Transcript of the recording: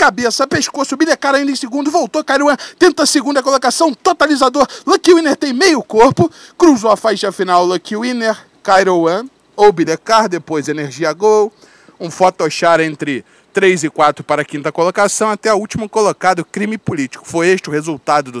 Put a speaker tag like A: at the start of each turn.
A: cabeça, pescoço, bilha cara ainda em segundo, voltou, Cairuan, tenta a segunda colocação, totalizador, Lucky Winner tem meio corpo, cruzou a faixa final, Lucky Winner, Cairuan, ou Bidecar, depois Energia Gol, um Photoshop entre 3 e 4 para a quinta colocação, até o último colocado, crime político. Foi este o resultado do